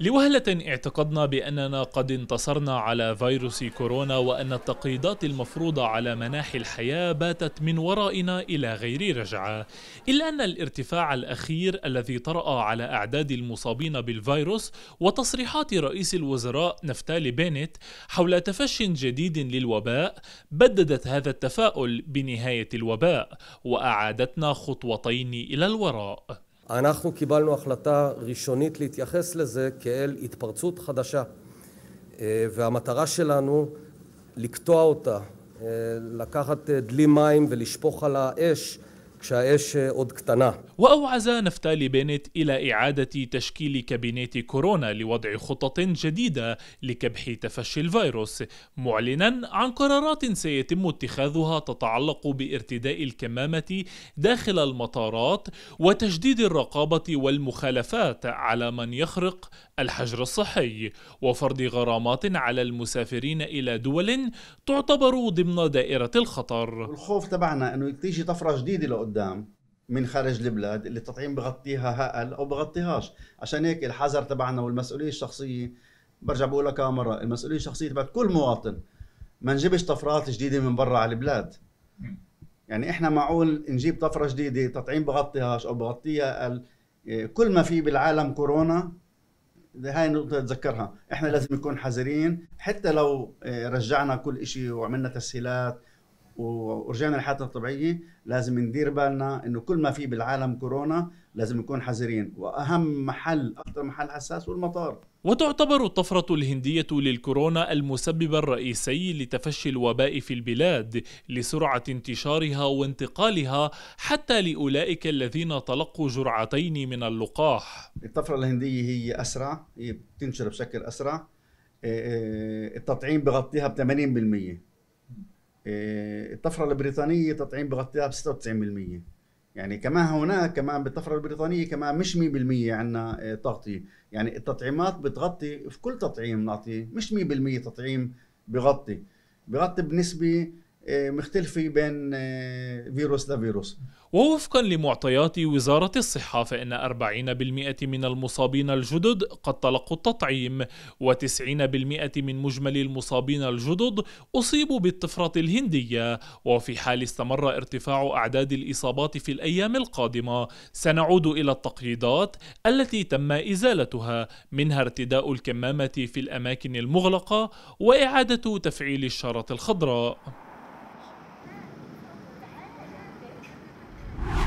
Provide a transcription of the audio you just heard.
لوهلة اعتقدنا بأننا قد انتصرنا على فيروس كورونا وأن التقييدات المفروضة على مناحي الحياة باتت من ورائنا إلى غير رجعة، إلا أن الارتفاع الأخير الذي طرأ على أعداد المصابين بالفيروس وتصريحات رئيس الوزراء نفتالي بينيت حول تفش جديد للوباء بددت هذا التفاؤل بنهاية الوباء وأعادتنا خطوتين إلى الوراء. אנחנו קיבלנו החלטה ראשונית להתייחס לזה כאל התפרצות חדשה, אה, והמטרה שלנו לקטוע אותה, אה, לקחת אה, דלי מים ולשפוך על האש כשהאש قد كتنا وأوعز نفتالي بينت إلى إعادة تشكيل كابينة كورونا لوضع خطط جديدة لكبح تفشي الفيروس معلنا عن قرارات سيتم اتخاذها تتعلق بارتداء الكمامة داخل المطارات وتجديد الرقابة والمخالفات على من يخرق الحجر الصحي وفرض غرامات على المسافرين إلى دول تعتبر ضمن دائرة الخطر الخوف تبعنا أنه تيجي طفرة جديدة لقدام قدام من خارج البلاد اللي التطعيم بغطيها هائل او بغطيهاش عشان هيك الحذر تبعنا والمسؤوليه الشخصيه برجع بقول لك مره المسؤوليه الشخصيه تبعت كل مواطن ما نجيبش طفرات جديده من برا على البلاد يعني احنا معقول نجيب طفره جديده تطعيم بغطيهاش او بغطيها اقل كل ما في بالعالم كورونا هاي النقطة تذكرها، احنا لازم نكون حذرين حتى لو آه، رجعنا كل شيء وعملنا تسهيلات ورجعنا لحالتنا الطبيعيه لازم ندير بالنا انه كل ما في بالعالم كورونا لازم نكون حذرين واهم محل اكثر محل حساس هو المطار وتعتبر الطفرة الهندية للكورونا المسبب الرئيسي لتفشي الوباء في البلاد لسرعة انتشارها وانتقالها حتى لأولئك الذين تلقوا جرعتين من اللقاح الطفرة الهندية هي أسرع هي بتنشر بشكل أسرع إيه، إيه، التطعيم بغطيها ب 80% إيه، الطفره البريطانيه تطعيم بغطيها ب 96% يعني كمان هناك كمان بالطفره البريطانيه كمان مش 100% عندنا إيه، تغطيه يعني التطعيمات بتغطي في كل تطعيم نعطيه مش 100% تطعيم بغطي بغطي بنسبه آه، مختلفه بين آه، فيروس لفيروس ووفقا لمعطيات وزارة الصحة فإن 40% من المصابين الجدد قد تلقوا التطعيم و90% من مجمل المصابين الجدد أصيبوا بالطفرة الهندية وفي حال استمر ارتفاع أعداد الإصابات في الأيام القادمة سنعود إلى التقييدات التي تم إزالتها منها ارتداء الكمامة في الأماكن المغلقة وإعادة تفعيل الشارة الخضراء